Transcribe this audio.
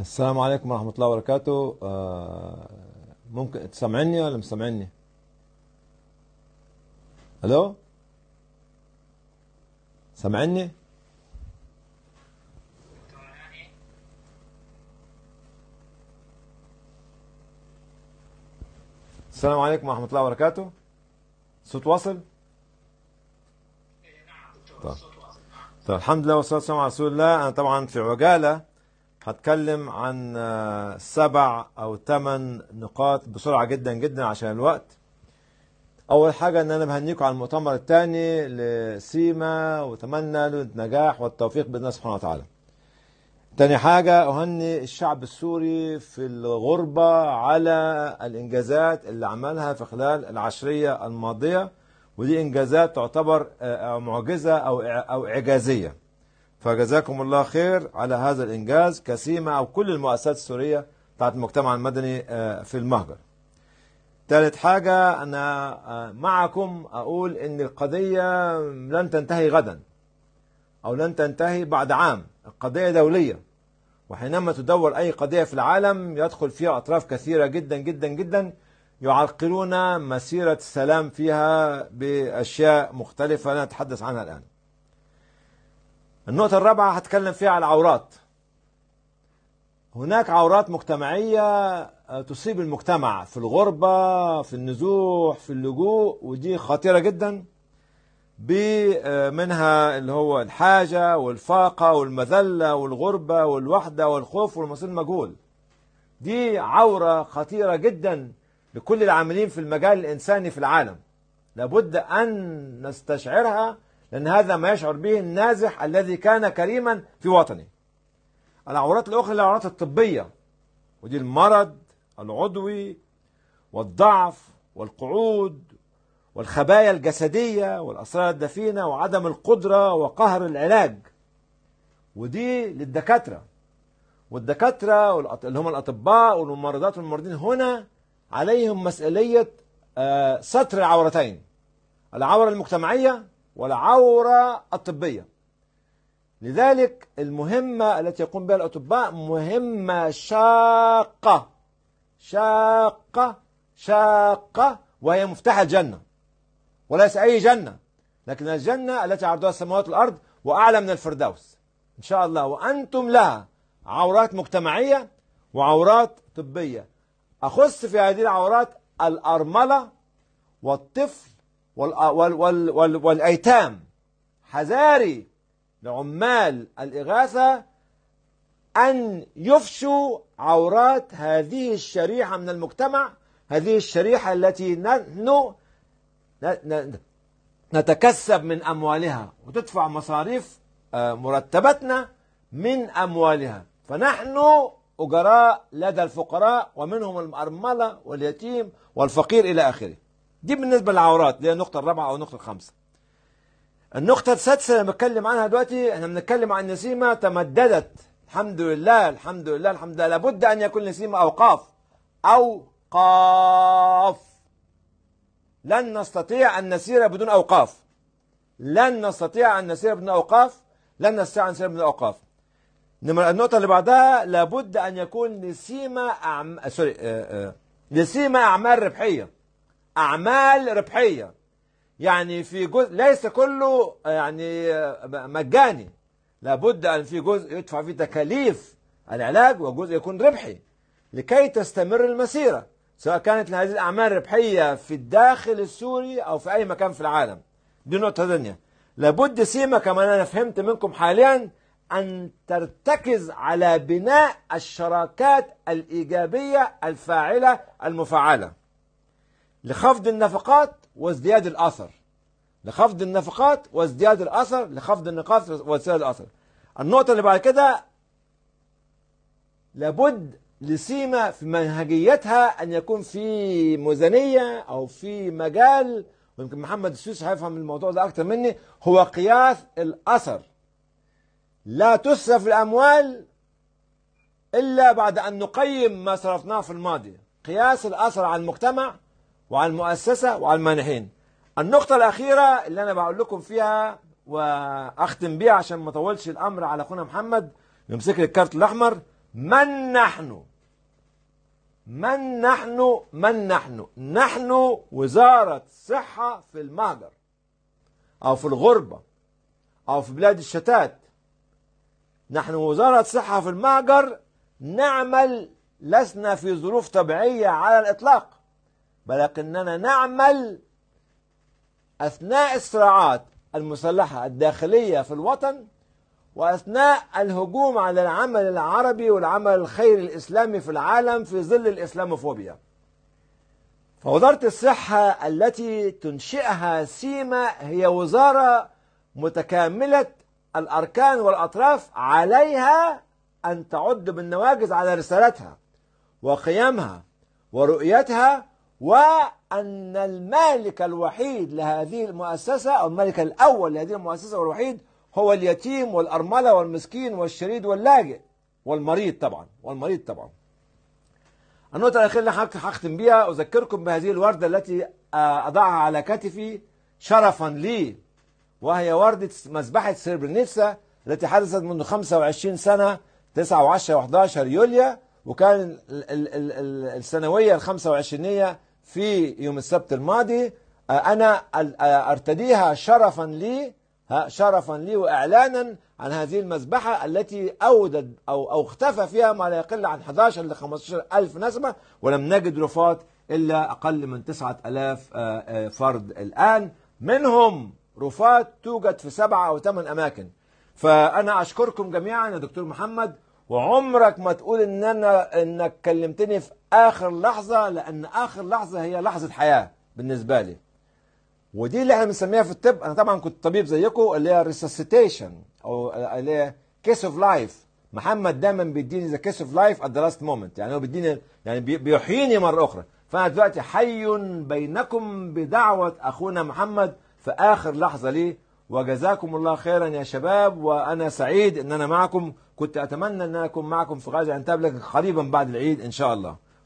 السلام عليكم ورحمة الله وبركاته آه، ممكن تسمعني ولا مسمعني؟ ألو؟ سامعني؟ السلام عليكم ورحمة الله وبركاته صوت واصل؟ طيب. طيب الحمد لله والصلاة والسلام على رسول الله أنا طبعا في عجالة هتكلم عن آه، سبع او ثمان نقاط بسرعه جدا جدا عشان الوقت اول حاجه ان انا بهنيكم على المؤتمر الثاني لسيما واتمنى له النجاح والتوفيق باذن الله سبحانه وتعالى تاني حاجة أهني الشعب السوري في الغربة على الإنجازات اللي عملها في خلال العشرية الماضية ودي إنجازات تعتبر آه، معجزة أو إعجازية فجزاكم الله خير على هذا الإنجاز كسيما أو كل المؤسسات السورية بتاعت المجتمع المدني آه، في المهجر ثالث حاجة أنا آه، معكم أقول إن القضية لن تنتهي غدا أو لن تنتهي بعد عام القضية دولية وحينما تدور أي قضية في العالم يدخل فيها أطراف كثيرة جدا جدا جدا يعرقلون مسيرة السلام فيها بأشياء مختلفة لا نتحدث عنها الآن النقطة الرابعة هتكلم فيها على العورات هناك عورات مجتمعية آه، تصيب المجتمع في الغربة في النزوح في اللجوء ودي خطيرة جدا آه، منها اللي هو الحاجة والفاقة والمذلة والغربة والوحدة والخوف والمصير المجهول دي عورة خطيرة جدا لكل العاملين في المجال الإنساني في العالم لابد أن نستشعرها لأن هذا ما يشعر به النازح الذي كان كريما في وطنه العورات الأخرى العورات الطبية ودي المرض العضوي والضعف والقعود والخبايا الجسدية والأسرار الدفينة وعدم القدرة وقهر العلاج ودي للدكاترة والدكاترة اللي هم الأطباء والممرضات والممرضين هنا عليهم مسؤولية آه، سطر العورتين العورة المجتمعية والعورة الطبية لذلك المهمة التي يقوم بها الأطباء مهمة شاقة شاقة شاقة وهي مفتاح الجنة وليس أي جنة لكن الجنة التي عرضها السماوات والأرض وأعلى من الفردوس إن شاء الله وأنتم لها عورات مجتمعية وعورات طبية أخص في هذه العورات الأرملة والطفل آه، وال وال وال والأيتام حذاري لعمال الإغاثة أن يفشوا عورات هذه الشريحة من المجتمع هذه الشريحة التي نحن نتكسب من أموالها وتدفع مصاريف آه، مرتبتنا من أموالها فنحن أجراء لدى الفقراء ومنهم الأرملة واليتيم والفقير إلى آخره دي بالنسبة للعورات اللي هي النقطة الرابعة أو النقطة الخامسة النقطة السادسة اللي بتكلم عنها دلوقتي احنا بنتكلم عن نسيمة تمددت الحمد لله الحمد لله الحمد لله لابد أن يكون نسيمة أوقاف أو قاف لن نستطيع أن نسير بدون أوقاف لن نستطيع أن نسير بدون أوقاف لن نستطيع أن نسير بدون أوقاف النقطة اللي بعدها لابد أن يكون نسيمة أعم... سوري آآ آه، آآ آه، نسيمة أعمال ربحية أعمال ربحية يعني في جزء ليس كله آه، يعني آه، مجاني لابد أن في جزء يدفع فيه تكاليف العلاج وجزء يكون ربحي لكي تستمر المسيرة سواء كانت هذه الأعمال ربحية في الداخل السوري أو في أي مكان في العالم دي نقطة ثانية لابد سيما كما أنا فهمت منكم حاليا أن ترتكز على بناء الشراكات الإيجابية الفاعلة المفعلة لخفض النفقات وازدياد الأثر لخفض النفقات وازدياد الأثر لخفض النقاط وازدياد الأثر النقطة اللي بعد كده لابد لسيما في منهجيتها أن يكون في ميزانية أو في مجال ويمكن محمد السويس هيفهم الموضوع ده أكتر مني هو قياس الأثر لا تصرف الأموال إلا بعد أن نقيم ما صرفناه في الماضي قياس الأثر على المجتمع وعلى المؤسسة وعلى المانحين النقطة الأخيرة اللي أنا بقول لكم فيها وأختم بيها عشان ما أطولش الأمر على أخونا محمد يمسك لي الكارت الأحمر من نحن من نحن من نحن نحن وزارة صحة في المهجر أو في الغربة أو في بلاد الشتات نحن وزارة صحة في المهجر نعمل لسنا في ظروف طبيعية على الإطلاق ولكننا نعمل أثناء الصراعات المسلحة الداخلية في الوطن وأثناء الهجوم على العمل العربي والعمل الخيري الإسلامي في العالم في ظل الإسلاموفوبيا فوزارة الصحة التي تنشئها سيما هي وزارة متكاملة الأركان والأطراف عليها أن تعد بالنواجز على رسالتها وقيمها ورؤيتها وأن المالك الوحيد لهذه المؤسسة أو المالك الأول لهذه المؤسسة والوحيد هو اليتيم والأرملة والمسكين والشريد واللاجئ والمريض طبعا والمريض طبعا النقطة الأخيرة اللي هختم بيها أذكركم بهذه الوردة التي آه، أضعها على كتفي شرفا لي وهي وردة مذبحة سربرنيتسا التي حدثت منذ 25 سنة 9 و10 و11 يوليو وكان السنوية ال 25 في يوم السبت الماضي آه، أنا آه، أرتديها شرفا لي شرفا لي وإعلانا عن هذه المذبحة التي أودت أو أو اختفى فيها ما لا يقل عن 11 ل 15 ألف نسمة ولم نجد رفات إلا أقل من 9000 آه، فرد الآن منهم رفات توجد في سبعة أو ثمان أماكن فأنا أشكركم جميعا يا دكتور محمد وعمرك ما تقول إن أنا إنك كلمتني في آخر لحظة لأن آخر لحظة هي لحظة حياة بالنسبة لي ودي اللي احنا بنسميها في الطب انا طبعا كنت طبيب زيكم اللي هي ريسسيتيشن او اللي هي كيس اوف لايف محمد دايما بيديني ذا كيس اوف لايف ات ذا لاست مومنت يعني هو بيديني يعني بيحييني مره اخرى فانا دلوقتي حي بينكم بدعوه اخونا محمد في اخر لحظه لي وجزاكم الله خيرا يا شباب وانا سعيد ان انا معكم كنت اتمنى ان انا اكون معكم في غزه عنتاب لكن قريبا بعد العيد ان شاء الله